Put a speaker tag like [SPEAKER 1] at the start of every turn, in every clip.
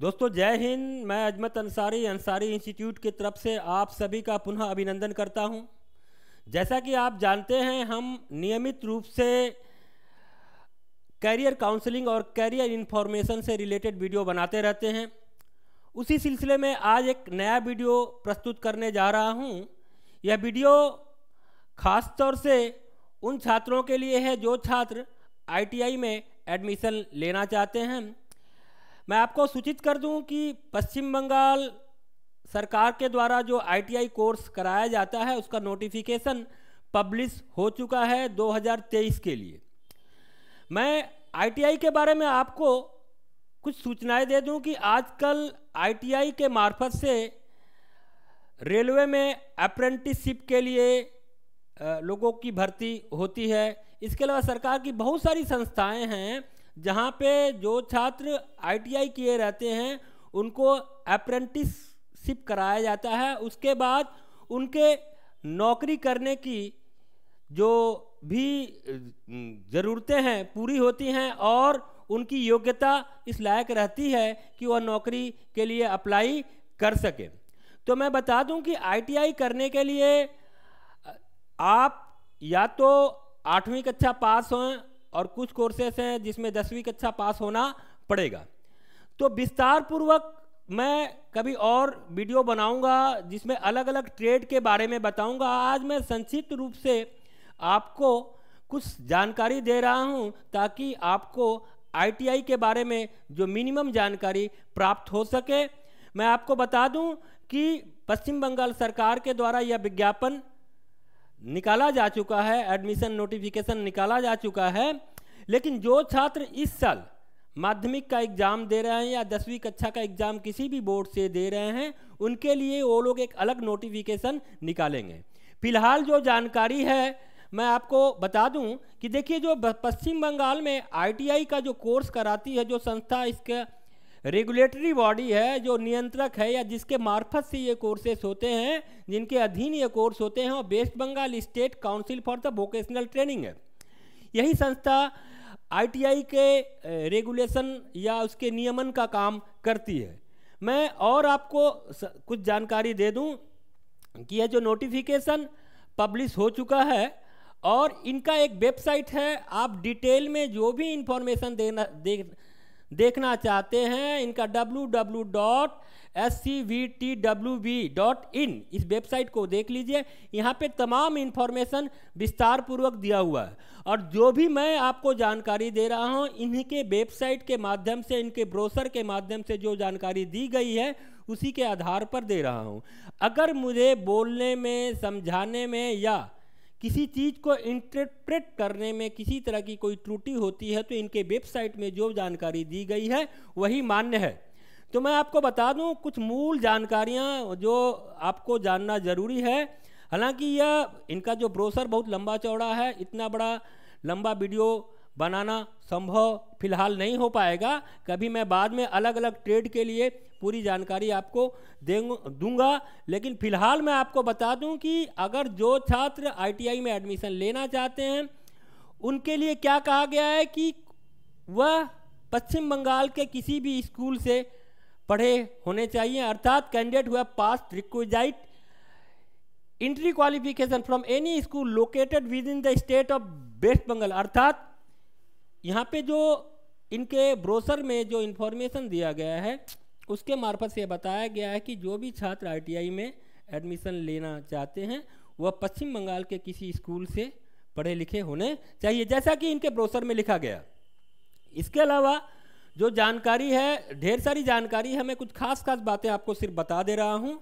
[SPEAKER 1] दोस्तों जय हिंद मैं अजमत अंसारी अंसारी इंस्टीट्यूट की तरफ से आप सभी का पुनः अभिनंदन करता हूं जैसा कि आप जानते हैं हम नियमित रूप से कैरियर काउंसलिंग और कैरियर इन्फॉर्मेशन से रिलेटेड वीडियो बनाते रहते हैं उसी सिलसिले में आज एक नया वीडियो प्रस्तुत करने जा रहा हूं यह वीडियो खास तौर से उन छात्रों के लिए है जो छात्र आईटीआई में एडमिशन लेना चाहते हैं मैं आपको सूचित कर दूं कि पश्चिम बंगाल सरकार के द्वारा जो आईटीआई कोर्स कराया जाता है उसका नोटिफिकेशन पब्लिश हो चुका है 2023 के लिए मैं आईटीआई के बारे में आपको कुछ सूचनाएं दे दूं कि आजकल आईटीआई के मार्फत से रेलवे में अप्रेंटिसशिप के लिए लोगों की भर्ती होती है इसके अलावा सरकार की बहुत सारी संस्थाएं हैं जहाँ पे जो छात्र आईटीआई किए रहते हैं उनको अप्रेंटिसशिप कराया जाता है उसके बाद उनके नौकरी करने की जो भी ज़रूरतें हैं पूरी होती हैं और उनकी योग्यता इस लायक रहती है कि वह नौकरी के लिए अप्लाई कर सके तो मैं बता दूं कि आईटीआई करने के लिए आप या तो आठवीं कक्षा पास हों और कुछ कोर्सेस हैं जिसमें दसवीं कक्षा पास होना पड़ेगा तो विस्तार पूर्वक मैं कभी और वीडियो बनाऊंगा जिसमें अलग अलग ट्रेड के बारे में बताऊंगा आज मैं संक्षिप्त रूप से आपको कुछ जानकारी दे रहा हूं ताकि आपको आईटीआई के बारे में जो मिनिमम जानकारी प्राप्त हो सके मैं आपको बता दूं कि पश्चिम बंगाल सरकार के द्वारा यह विज्ञापन निकाला जा चुका है एडमिशन नोटिफिकेशन निकाला जा चुका है लेकिन जो छात्र इस साल माध्यमिक का एग्ज़ाम दे रहे हैं या दसवीं कक्षा का एग्ज़ाम किसी भी बोर्ड से दे रहे हैं उनके लिए वो लोग एक अलग नोटिफिकेशन निकालेंगे फिलहाल जो जानकारी है मैं आपको बता दूं कि देखिए जो पश्चिम बंगाल में आईटीआई का जो कोर्स कराती है जो संस्था इसका रेगुलेटरी बॉडी है जो नियंत्रक है या जिसके मार्फत से ये कोर्सेस होते हैं जिनके अधीन ये कोर्स होते हैं और West Bengal state council for the vocational training है यही संस्था आईटीआई के रेगुलेशन या उसके नियमन का काम करती है मैं और आपको कुछ जानकारी दे दूं कि यह जो नोटिफिकेशन पब्लिश हो चुका है और इनका एक वेबसाइट है आप डिटेल में जो भी इंफॉर्मेशन देना दे देखना चाहते हैं इनका W W dot S C V T W B dot in इस वेबसाइट को देख लीजिए यहाँ पे तमाम इन्फॉर्मेशन विस्तारपूर्वक दिया हुआ है और जो भी मैं आपको जानकारी दे रहा हूँ इन्हीं के वेबसाइट के माध्यम से इनके ब्रोसर के माध्यम से जो जानकारी दी गई है उसी के आधार पर दे रहा हूँ अगर मुझे बोलने में समझाने में या किसी चीज़ को इंटरप्रेट करने में किसी तरह की कोई त्रुटि होती है तो इनके वेबसाइट में जो जानकारी दी गई है वही मान्य है तो मैं आपको बता दूं कुछ मूल जानकारियां जो आपको जानना ज़रूरी है हालांकि यह इनका जो ब्रोसर बहुत लंबा चौड़ा है इतना बड़ा लंबा वीडियो बनाना संभव फिलहाल नहीं हो पाएगा कभी मैं बाद में अलग अलग ट्रेड के लिए पूरी जानकारी आपको दूंगा लेकिन फिलहाल मैं आपको बता दूं कि अगर जो छात्र आईटीआई में एडमिशन लेना चाहते हैं उनके लिए क्या कहा गया है कि वह पश्चिम बंगाल के किसी भी स्कूल से पढ़े होने चाहिए अर्थात कैंडिडेट हुआ pass entry qualification from any school located within the state of West Bengal अर्थात यहाँ पे जो इनके ब्रोसर में जो इन्फॉर्मेशन दिया गया है उसके मार्फत से बताया गया है कि जो भी छात्र आईटीआई में एडमिशन लेना चाहते हैं वह पश्चिम बंगाल के किसी स्कूल से पढ़े लिखे होने चाहिए जैसा कि इनके ब्रोसर में लिखा गया इसके अलावा जो जानकारी है ढेर सारी जानकारी है मैं कुछ खास खास बातें आपको सिर्फ बता दे रहा हूँ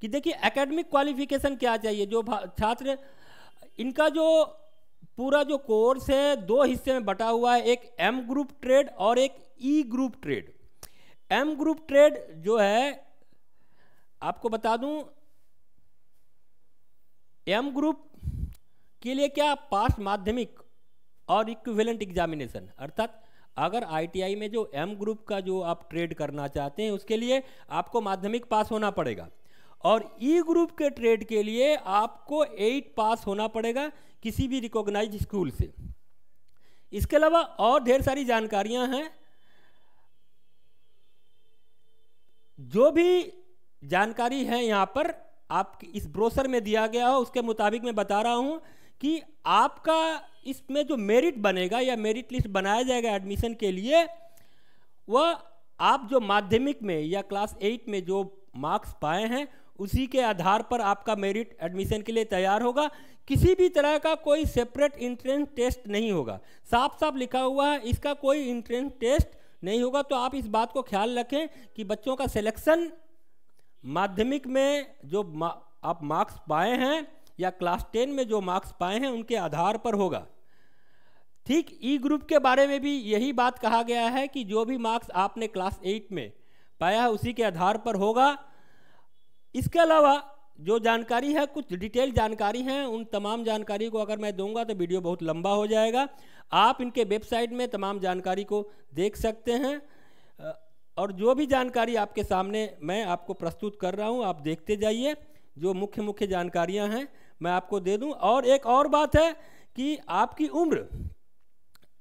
[SPEAKER 1] कि देखिए एकेडमिक क्वालिफिकेशन क्या चाहिए जो छात्र इनका जो पूरा जो कोर्स है दो हिस्से में बटा हुआ है एक एम ग्रुप ट्रेड और एक E group trade M group trade जो है आपको बता दूं एम ग्रुप के लिए क्या पास माध्यमिक और इक्विवेलेंट एग्जामिनेशन अर्थात अगर आईटीआई में जो एम ग्रुप का जो आप ट्रेड करना चाहते हैं उसके लिए आपको माध्यमिक पास होना पड़ेगा और ई e ग्रुप के ट्रेड के लिए आपको एट पास होना पड़ेगा किसी भी रिकॉग्नाइज स्कूल से इसके अलावा और ढेर सारी जानकारियां हैं जो भी जानकारी है यहां पर आप इस ब्रोसर में दिया गया हो उसके मुताबिक मैं बता रहा हूं कि आपका इसमें जो मेरिट बनेगा या मेरिट लिस्ट बनाया जाएगा एडमिशन के लिए वह आप जो माध्यमिक में या क्लास एट में जो मार्क्स पाए हैं उसी के आधार पर आपका मेरिट एडमिशन के लिए तैयार होगा किसी भी तरह का कोई सेपरेट इंट्रेंस टेस्ट नहीं होगा साफ साफ लिखा हुआ है इसका कोई इंट्रेंस टेस्ट नहीं होगा तो आप इस बात को ख्याल रखें कि बच्चों का सिलेक्शन माध्यमिक में जो मा, आप मार्क्स पाए हैं या क्लास टेन में जो मार्क्स पाए हैं उनके आधार पर होगा ठीक ई e ग्रुप के बारे में भी यही बात कहा गया है कि जो भी मार्क्स आपने क्लास एट में पाया है उसी के आधार पर होगा इसके अलावा जो जानकारी है कुछ डिटेल जानकारी हैं उन तमाम जानकारी को अगर मैं दूंगा तो वीडियो बहुत लंबा हो जाएगा आप इनके वेबसाइट में तमाम जानकारी को देख सकते हैं और जो भी जानकारी आपके सामने मैं आपको प्रस्तुत कर रहा हूँ आप देखते जाइए जो मुख्य मुख्य जानकारियाँ हैं मैं आपको दे दूँ और एक और बात है कि आपकी उम्र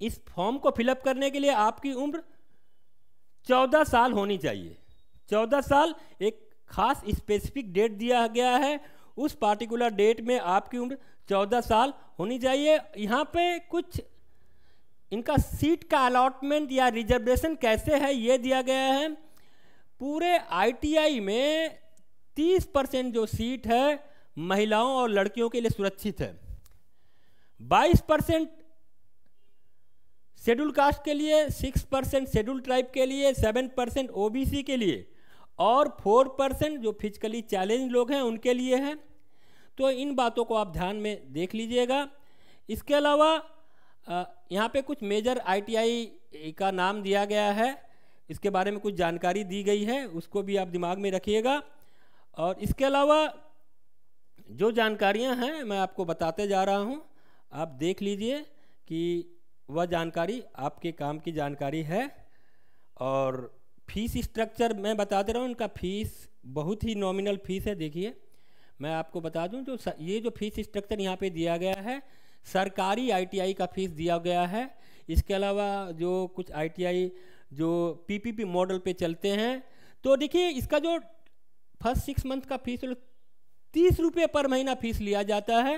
[SPEAKER 1] इस फॉर्म को फिलअप करने के लिए आपकी उम्र चौदह साल होनी चाहिए चौदह साल एक खास स्पेसिफिक डेट दिया गया है उस पार्टिकुलर डेट में आपकी उम्र चौदह साल होनी चाहिए यहाँ पे कुछ इनका सीट का अलाटमेंट या रिजर्वेशन कैसे है ये दिया गया है पूरे आईटीआई में 30 परसेंट जो सीट है महिलाओं और लड़कियों के लिए सुरक्षित है 22 परसेंट शेड्यूल कास्ट के लिए 6 परसेंट शेड्यूल ट्राइब के लिए 7 परसेंट ओबीसी के लिए और फोर परसेंट जो फिजिकली चैलेंज लोग हैं उनके लिए है तो इन बातों को आप ध्यान में देख लीजिएगा इसके अलावा यहाँ पे कुछ मेजर आईटीआई का नाम दिया गया है इसके बारे में कुछ जानकारी दी गई है उसको भी आप दिमाग में रखिएगा और इसके अलावा जो जानकारियाँ हैं मैं आपको बताते जा रहा हूँ आप देख लीजिए कि वह जानकारी आपके काम की जानकारी है और फीस स्ट्रक्चर मैं बता दे रहा हूँ उनका फीस बहुत ही नॉमिनल फीस है देखिए मैं आपको बता दूँ जो ये जो फीस स्ट्रक्चर यहाँ पे दिया गया है सरकारी आईटीआई का फीस दिया गया है इसके अलावा जो कुछ आईटीआई जो पीपीपी मॉडल पे चलते हैं तो देखिए इसका जो फर्स्ट सिक्स मंथ का फीस मतलब तीस रुपये पर महीना फीस लिया जाता है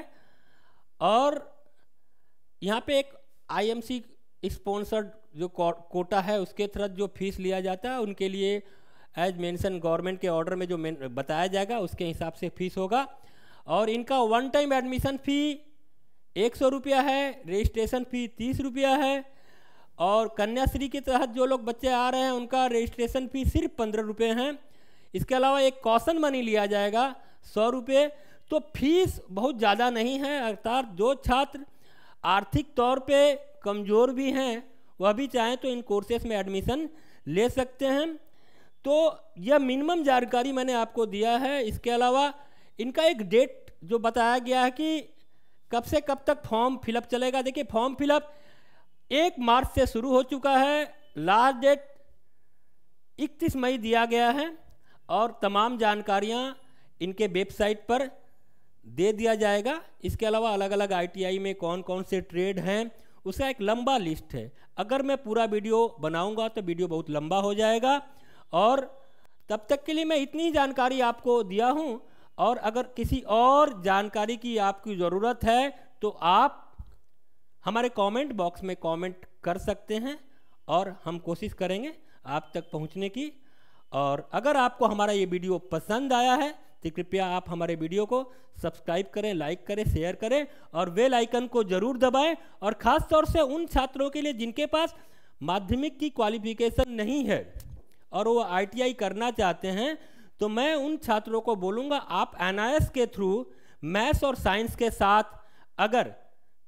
[SPEAKER 1] और यहाँ पे एक आईएमसी स्पॉन्सर्ड जो कोटा है उसके तहत जो फीस लिया जाता है उनके लिए एज मेंशन गवर्नमेंट के ऑर्डर में जो बताया जाएगा उसके हिसाब से फीस होगा और इनका वन टाइम एडमिशन फ़ी एक सौ रुपया है रजिस्ट्रेशन फ़ी तीस रुपया है और कन्याश्री के तहत जो लोग बच्चे आ रहे हैं उनका रजिस्ट्रेशन फ़ी सिर्फ पंद्रह रुपये हैं इसके अलावा एक कौशन मनी लिया जाएगा सौ रुपये तो फीस बहुत ज़्यादा नहीं है अर्थात जो छात्र आर्थिक तौर पे कमज़ोर भी हैं वह भी चाहें तो इन कोर्सेस में एडमिशन ले सकते हैं तो यह मिनिमम जानकारी मैंने आपको दिया है इसके अलावा इनका एक डेट जो बताया गया है कि कब से कब तक फॉर्म फिलअप चलेगा देखिए फॉर्म फिलअप एक मार्च से शुरू हो चुका है लास्ट डेट इकतीस मई दिया गया है और तमाम जानकारियाँ इनके वेबसाइट पर दे दिया जाएगा इसके अलावा अलग अलग आईटीआई में कौन कौन से ट्रेड हैं उसका एक लंबा लिस्ट है अगर मैं पूरा वीडियो बनाऊंगा तो वीडियो बहुत लंबा हो जाएगा और तब तक के लिए मैं इतनी ही जानकारी आपको दिया हूँ और अगर किसी और जानकारी की आपकी ज़रूरत है तो आप हमारे कमेंट बॉक्स में कमेंट कर सकते हैं और हम कोशिश करेंगे आप तक पहुंचने की और अगर आपको हमारा ये वीडियो पसंद आया है तो कृपया आप हमारे वीडियो को सब्सक्राइब करें लाइक करें शेयर करें और वेल आइकन को जरूर दबाएं और ख़ास तौर से उन छात्रों के लिए जिनके पास माध्यमिक की क्वालिफिकेशन नहीं है और वो आईटीआई करना चाहते हैं तो मैं उन छात्रों को बोलूँगा आप एन के थ्रू मैथ्स और साइंस के साथ अगर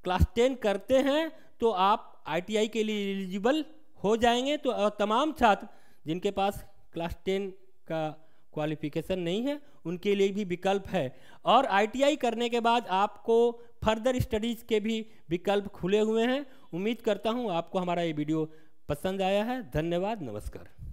[SPEAKER 1] क्लास टेन करते हैं तो आप आई के लिए एलिजिबल हो जाएंगे तो तमाम छात्र जिनके पास क्लास टेन का क्वालिफिकेशन नहीं है उनके लिए भी विकल्प है और आईटीआई करने के बाद आपको फर्दर स्टडीज़ के भी विकल्प खुले हुए हैं उम्मीद करता हूँ आपको हमारा ये वीडियो पसंद आया है धन्यवाद नमस्कार